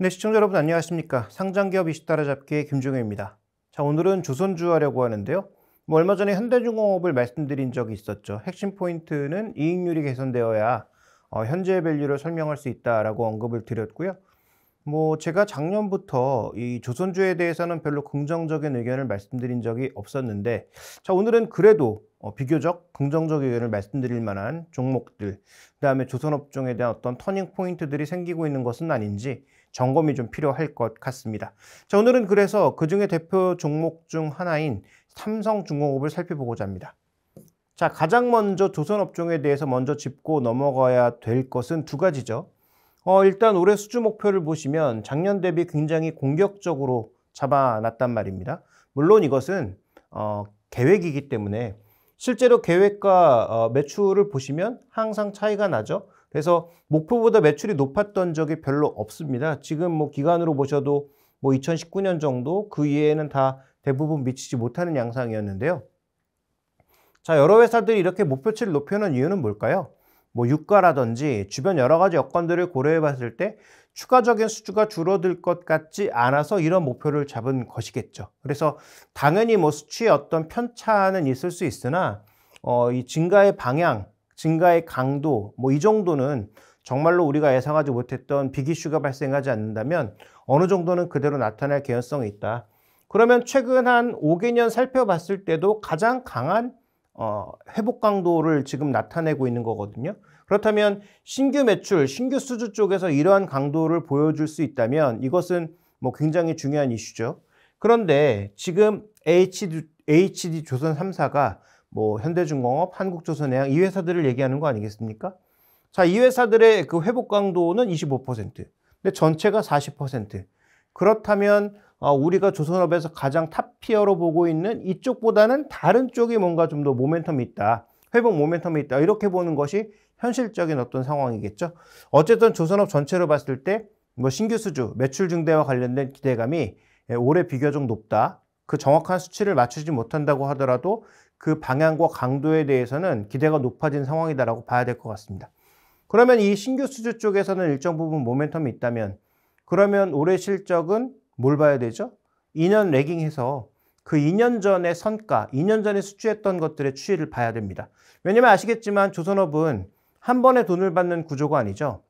네, 시청자 여러분 안녕하십니까. 상장기업 이슈 따라잡기 김종혜입니다. 자, 오늘은 조선주 하려고 하는데요. 뭐 얼마 전에 현대중공업을 말씀드린 적이 있었죠. 핵심 포인트는 이익률이 개선되어야 어, 현재 밸류를 설명할 수 있다라고 언급을 드렸고요. 뭐 제가 작년부터 이 조선주에 대해서는 별로 긍정적인 의견을 말씀드린 적이 없었는데 자 오늘은 그래도 어, 비교적 긍정적 의견을 말씀드릴 만한 종목들 그 다음에 조선업종에 대한 어떤 터닝 포인트들이 생기고 있는 것은 아닌지 점검이 좀 필요할 것 같습니다. 자, 오늘은 그래서 그중에 대표 종목 중 하나인 삼성중공업을 살펴보고자 합니다. 자, 가장 먼저 조선업종에 대해서 먼저 짚고 넘어가야 될 것은 두 가지죠. 어, 일단 올해 수주 목표를 보시면 작년 대비 굉장히 공격적으로 잡아놨단 말입니다. 물론 이것은 어, 계획이기 때문에 실제로 계획과 어, 매출을 보시면 항상 차이가 나죠. 그래서 목표보다 매출이 높았던 적이 별로 없습니다. 지금 뭐 기간으로 보셔도 뭐 2019년 정도 그 이외에는 다 대부분 미치지 못하는 양상이었는데요. 자, 여러 회사들이 이렇게 목표치를 높여놓은 이유는 뭘까요? 뭐 유가라든지 주변 여러 가지 여건들을 고려해 봤을 때 추가적인 수주가 줄어들 것 같지 않아서 이런 목표를 잡은 것이겠죠. 그래서 당연히 뭐 수치의 어떤 편차는 있을 수 있으나 어, 이 증가의 방향 증가의 강도 뭐 이 정도는 정말로 우리가 예상하지 못했던 빅이슈가 발생하지 않는다면 어느 정도는 그대로 나타날 개연성이 있다. 그러면 최근 한 5개년 살펴봤을 때도 가장 강한 어, 회복 강도를 지금 나타내고 있는 거거든요. 그렇다면 신규 매출, 신규 수주 쪽에서 이러한 강도를 보여줄 수 있다면 이것은 뭐 굉장히 중요한 이슈죠. 그런데 지금 HD, HD 조선 3사가 뭐 현대중공업, 한국조선해양 이 회사들을 얘기하는 거 아니겠습니까? 자, 이 회사들의 그 회복 강도는 25%. 근데 전체가 40%. 그렇다면 아, 우리가 조선업에서 가장 탑피어로 보고 있는 이쪽보다는 다른 쪽이 뭔가 좀 더 모멘텀이 있다. 회복 모멘텀이 있다. 이렇게 보는 것이 현실적인 어떤 상황이겠죠. 어쨌든 조선업 전체로 봤을 때 뭐 신규 수주, 매출 증대와 관련된 기대감이 예, 올해 비교적 높다. 그 정확한 수치를 맞추지 못한다고 하더라도 그 방향과 강도에 대해서는 기대가 높아진 상황이다라고 봐야 될 것 같습니다. 그러면 이 신규 수주 쪽에서는 일정 부분 모멘텀이 있다면 그러면 올해 실적은 뭘 봐야 되죠? 2년 레깅해서 그 2년 전의 선가, 2년 전에 수주했던 것들의 추이를 봐야 됩니다. 왜냐면 아시겠지만 조선업은 한 번에 돈을 받는 구조가 아니죠.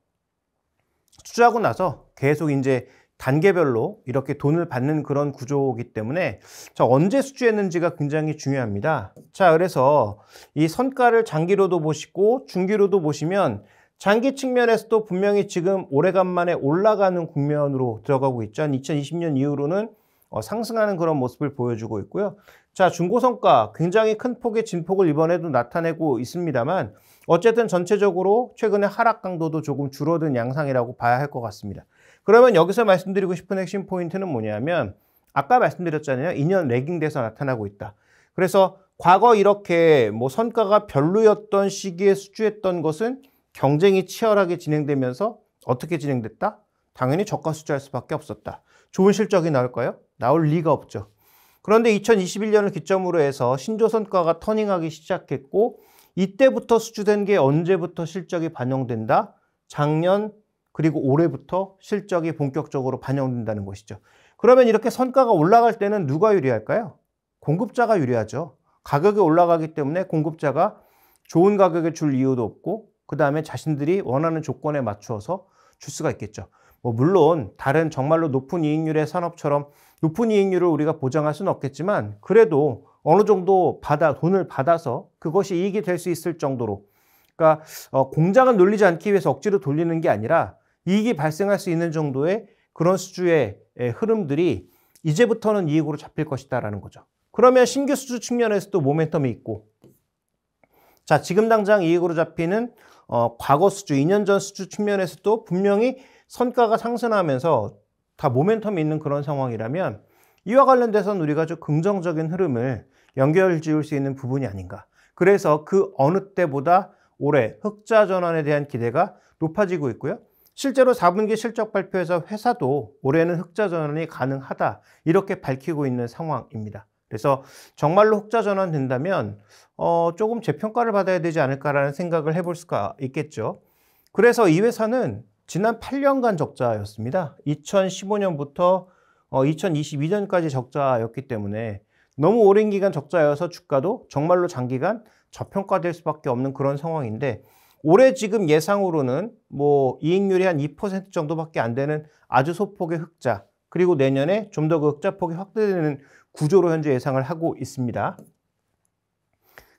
수주하고 나서 계속 이제 단계별로 이렇게 돈을 받는 그런 구조이기 때문에 자, 언제 수주했는지가 굉장히 중요합니다. 자, 그래서 이 선가를 장기로도 보시고 중기로도 보시면 장기 측면에서도 분명히 지금 오래간만에 올라가는 국면으로 들어가고 있죠. 2020년 이후로는 어, 상승하는 그런 모습을 보여주고 있고요. 자, 중고성과 굉장히 큰 폭의 진폭을 이번에도 나타내고 있습니다만 어쨌든 전체적으로 최근에 하락 강도도 조금 줄어든 양상이라고 봐야 할 것 같습니다. 그러면 여기서 말씀드리고 싶은 핵심 포인트는 뭐냐면 아까 말씀드렸잖아요. 2년 레깅돼서 나타나고 있다. 그래서 과거 이렇게 뭐 성과가 별로였던 시기에 수주했던 것은 경쟁이 치열하게 진행되면서 어떻게 진행됐다? 당연히 저가 수주할 수밖에 없었다. 좋은 실적이 나올까요? 나올 리가 없죠. 그런데 2021년을 기점으로 해서 신조선가가 터닝하기 시작했고 이때부터 수주된 게 언제부터 실적이 반영된다? 작년 그리고 올해부터 실적이 본격적으로 반영된다는 것이죠. 그러면 이렇게 선가가 올라갈 때는 누가 유리할까요? 공급자가 유리하죠. 가격이 올라가기 때문에 공급자가 좋은 가격에 줄 이유도 없고 그 다음에 자신들이 원하는 조건에 맞추어서 줄 수가 있겠죠. 뭐 물론 다른 정말로 높은 이익률의 산업처럼 높은 이익률을 우리가 보장할 수는 없겠지만 그래도 어느 정도 받아 돈을 받아서 그것이 이익이 될 수 있을 정도로 그러니까 어, 공장을 놀리지 않기 위해서 억지로 돌리는 게 아니라 이익이 발생할 수 있는 정도의 그런 수주의 흐름들이 이제부터는 이익으로 잡힐 것이다라는 거죠. 그러면 신규 수주 측면에서도 모멘텀이 있고 자 지금 당장 이익으로 잡히는 어, 과거 수주 2년 전 수주 측면에서도 분명히 선가가 상승하면서 다 모멘텀이 있는 그런 상황이라면 이와 관련돼서는 우리가 좀 긍정적인 흐름을 연결 지을 수 있는 부분이 아닌가 그래서 그 어느 때보다 올해 흑자 전환에 대한 기대가 높아지고 있고요 실제로 4분기 실적 발표에서 회사도 올해는 흑자 전환이 가능하다 이렇게 밝히고 있는 상황입니다. 그래서 정말로 흑자 전환 된다면 어, 조금 재평가를 받아야 되지 않을까라는 생각을 해볼 수가 있겠죠. 그래서 이 회사는 지난 8년간 적자였습니다. 2015년부터 어, 2022년까지 적자였기 때문에 너무 오랜 기간 적자여서 주가도 정말로 장기간 저평가될 수밖에 없는 그런 상황인데 올해 지금 예상으로는 뭐 이익률이 한 2% 정도밖에 안 되는 아주 소폭의 흑자 그리고 내년에 좀 더 그 흑자폭이 확대되는 구조로 현재 예상을 하고 있습니다.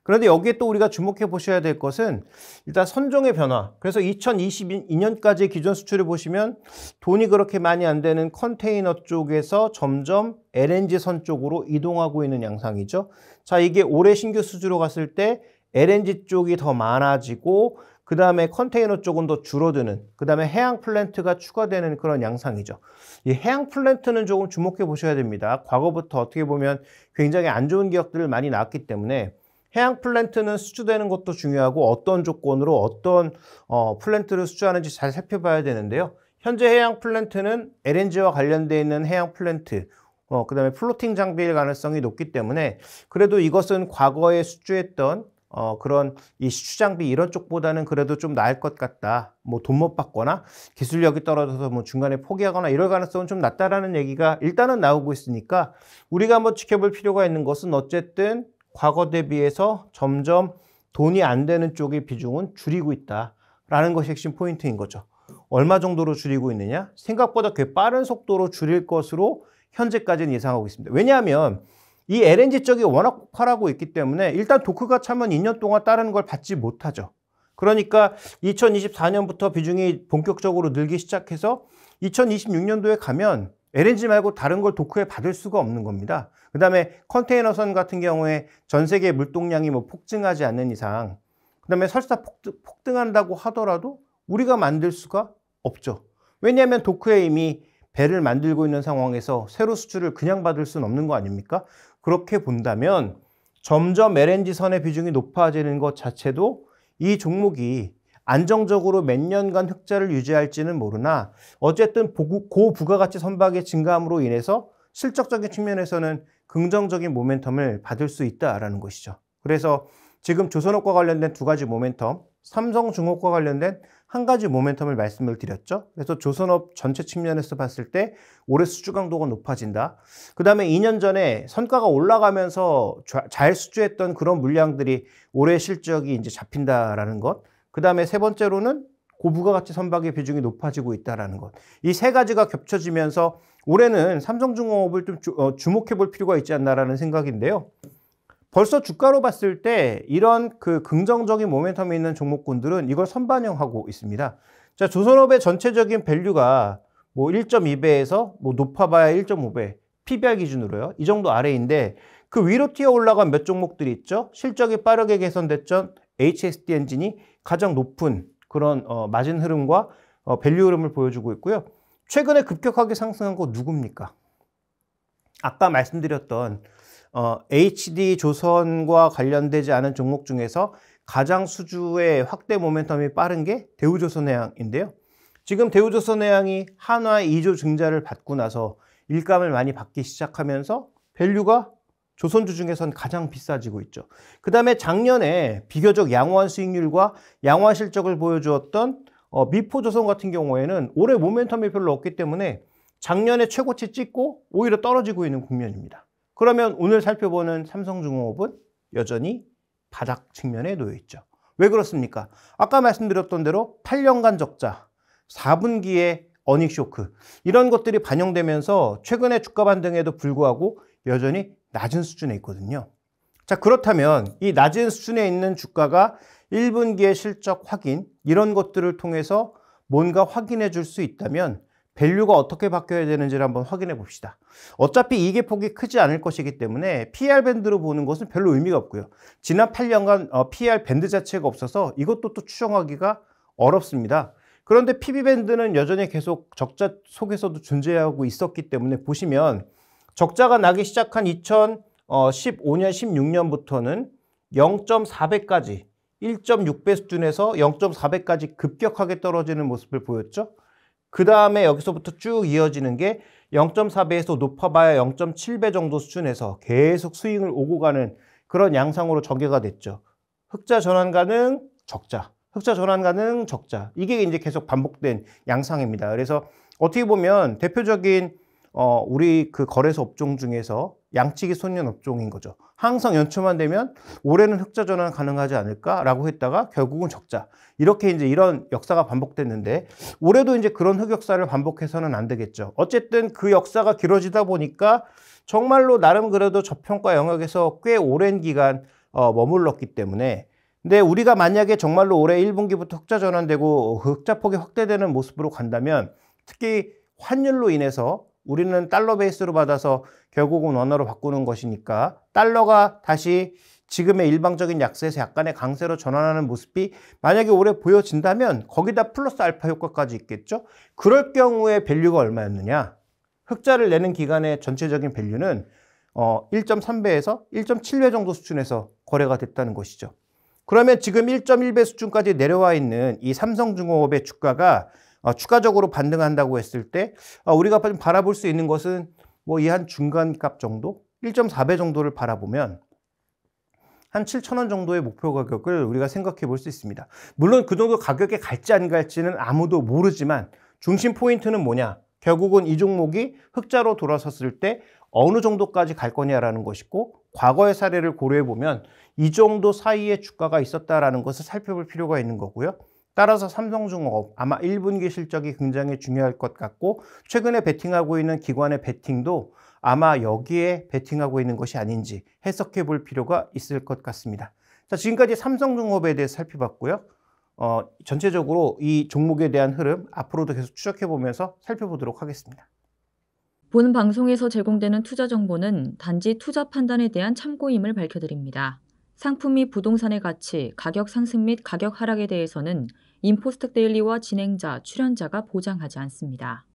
그런데 여기에 또 우리가 주목해 보셔야 될 것은 일단 선종의 변화. 그래서 2022년까지 의 기존 수출을 보시면 돈이 그렇게 많이 안 되는 컨테이너 쪽에서 점점 LNG 선 쪽으로 이동하고 있는 양상이죠. 자, 이게 올해 신규 수주로 갔을 때 LNG 쪽이 더 많아지고 그 다음에 컨테이너 쪽은 더 줄어드는 그 다음에 해양 플랜트가 추가되는 그런 양상이죠. 이 해양 플랜트는 조금 주목해 보셔야 됩니다. 과거부터 어떻게 보면 굉장히 안 좋은 기억들을 많이 낳았기 때문에 해양 플랜트는 수주되는 것도 중요하고 어떤 조건으로 어떤 어, 플랜트를 수주하는지 잘 살펴봐야 되는데요. 현재 해양 플랜트는 LNG와 관련되어 있는 해양 플랜트 어, 그 다음에 플로팅 장비일 가능성이 높기 때문에 그래도 이것은 과거에 수주했던 어, 그런 이 시추장비 이런 쪽보다는 그래도 좀 나을 것 같다. 뭐 돈 못 받거나 기술력이 떨어져서 뭐 중간에 포기하거나 이럴 가능성은 좀 낮다라는 얘기가 일단은 나오고 있으니까 우리가 한번 지켜볼 필요가 있는 것은 어쨌든 과거 대비해서 점점 돈이 안 되는 쪽의 비중은 줄이고 있다라는 것이 핵심 포인트인 거죠. 얼마 정도로 줄이고 있느냐? 생각보다 꽤 빠른 속도로 줄일 것으로 현재까지는 예상하고 있습니다. 왜냐하면 이 LNG 쪽이 워낙 폭발하고 있기 때문에 일단 도크가 차면 2년 동안 다른 걸 받지 못하죠. 그러니까 2024년부터 비중이 본격적으로 늘기 시작해서 2026년도에 가면 LNG 말고 다른 걸 도크에 받을 수가 없는 겁니다. 그 다음에 컨테이너선 같은 경우에 전 세계 물동량이 뭐 폭증하지 않는 이상 그 다음에 설사 폭등한다고 하더라도 우리가 만들 수가 없죠. 왜냐하면 도크에 이미 배를 만들고 있는 상황에서 새로 수출을 그냥 받을 수는 없는 거 아닙니까? 그렇게 본다면 점점 LNG 선의 비중이 높아지는 것 자체도 이 종목이 안정적으로 몇 년간 흑자를 유지할지는 모르나 어쨌든 고부가가치 선박의 증가함으로 인해서 실적적인 측면에서는 긍정적인 모멘텀을 받을 수 있다라는 것이죠. 그래서 지금 조선업과 관련된 두 가지 모멘텀, 삼성중업과 관련된 한 가지 모멘텀을 말씀을 드렸죠. 그래서 조선업 전체 측면에서 봤을 때 올해 수주강도가 높아진다. 그 다음에 2년 전에 선가가 올라가면서 잘 수주했던 그런 물량들이 올해 실적이 이제 잡힌다라는 것. 그 다음에 세 번째로는 고부가가치 선박의 비중이 높아지고 있다는 것. 이 세 가지가 겹쳐지면서 올해는 삼성중공업을 좀 어, 주목해 볼 필요가 있지 않나라는 생각인데요. 벌써 주가로 봤을 때 이런 그 긍정적인 모멘텀이 있는 종목군들은 이걸 선반영하고 있습니다. 자, 조선업의 전체적인 밸류가 뭐 1.2배에서 뭐 높아봐야 1.5배, PBR 기준으로요. 이 정도 아래인데 그 위로 튀어 올라간 몇 종목들이 있죠. 실적이 빠르게 개선됐던 HSD 엔진이 가장 높은 그런 어, 마진 흐름과 어, 밸류 흐름을 보여주고 있고요. 최근에 급격하게 상승한 거 누굽니까? 아까 말씀드렸던 어, HD 조선과 관련되지 않은 종목 중에서 가장 수주의 확대 모멘텀이 빠른 게 대우조선해양인데요. 지금 대우조선해양이 한화 2조 증자를 받고 나서 일감을 많이 받기 시작하면서 밸류가 조선주 중에선 가장 비싸지고 있죠. 그 다음에 작년에 비교적 양호한 수익률과 양호한 실적을 보여주었던 어, 미포조선 같은 경우에는 올해 모멘텀이 별로 없기 때문에 작년에 최고치 찍고 오히려 떨어지고 있는 국면입니다. 그러면 오늘 살펴보는 삼성중공업은 여전히 바닥 측면에 놓여 있죠. 왜 그렇습니까? 아까 말씀드렸던 대로 8년간 적자, 4분기에 어닉쇼크 이런 것들이 반영되면서 최근의 주가 반등에도 불구하고 여전히 낮은 수준에 있거든요. 자 그렇다면 이 낮은 수준에 있는 주가가 1분기의 실적 확인 이런 것들을 통해서 뭔가 확인해 줄 수 있다면 밸류가 어떻게 바뀌어야 되는지를 한번 확인해 봅시다. 어차피 이게 폭이 크지 않을 것이기 때문에 PR 밴드로 보는 것은 별로 의미가 없고요. 지난 8년간 어, PR 밴드 자체가 없어서 이것도 또 추정하기가 어렵습니다. 그런데 PB 밴드는 여전히 계속 적자 속에서도 존재하고 있었기 때문에 보시면 적자가 나기 시작한 2015년, 어, 16년부터는 0.4배까지 1.6배 수준에서 0.4배까지 급격하게 떨어지는 모습을 보였죠. 그 다음에 여기서부터 쭉 이어지는 게 0.4배에서 높아봐야 0.7배 정도 수준에서 계속 스윙을 오고 가는 그런 양상으로 전개가 됐죠. 흑자 전환 가능 적자, 흑자 전환 가능 적자. 이게 이제 계속 반복된 양상입니다. 그래서 어떻게 보면 대표적인 어, 우리 그 거래소 업종 중에서 양치기 손년 업종인 거죠. 항상 연초만 되면 올해는 흑자 전환 가능하지 않을까라고 했다가 결국은 적자. 이렇게 이제 이런 역사가 반복됐는데 올해도 이제 그런 흑역사를 반복해서는 안 되겠죠. 어쨌든 그 역사가 길어지다 보니까 정말로 나름 그래도 저평가 영역에서 꽤 오랜 기간 어, 머물렀기 때문에 근데 우리가 만약에 정말로 올해 1분기부터 흑자 전환되고 흑자폭이 확대되는 모습으로 간다면 특히 환율로 인해서 우리는 달러 베이스로 받아서 결국은 원화로 바꾸는 것이니까 달러가 다시 지금의 일방적인 약세에서 약간의 강세로 전환하는 모습이 만약에 올해 보여진다면 거기다 플러스 알파 효과까지 있겠죠? 그럴 경우에 밸류가 얼마였느냐? 흑자를 내는 기간의 전체적인 밸류는 어, 1.3배에서 1.7배 정도 수준에서 거래가 됐다는 것이죠. 그러면 지금 1.1배 수준까지 내려와 있는 이 삼성중공업의 주가가 아, 추가적으로 반등한다고 했을 때 아, 우리가 바라볼 수 있는 것은 뭐이 한 중간값 정도 1.4배 정도를 바라보면 한7천원 정도의 목표 가격을 우리가 생각해 볼 수 있습니다. 물론 그 정도 가격에 갈지 안 갈지는 아무도 모르지만 중심 포인트는 뭐냐? 결국은 이 종목이 흑자로 돌아섰을 때 어느 정도까지 갈 거냐라는 것이고 과거의 사례를 고려해 보면 이 정도 사이에 주가가 있었다라는 것을 살펴볼 필요가 있는 거고요. 따라서 삼성중공업 아마 1분기 실적이 굉장히 중요할 것 같고 최근에 베팅하고 있는 기관의 베팅도 아마 여기에 베팅하고 있는 것이 아닌지 해석해 볼 필요가 있을 것 같습니다. 자, 지금까지 삼성중공업에 대해 살펴봤고요. 어, 전체적으로 이 종목에 대한 흐름 앞으로도 계속 추적해 보면서 살펴보도록 하겠습니다. 본 방송에서 제공되는 투자 정보는 단지 투자 판단에 대한 참고임을 밝혀드립니다. 상품및 부동산의 가치, 가격 상승 및 가격 하락에 대해서는 인포스트 데일리와 진행자, 출연자가 보장하지 않습니다.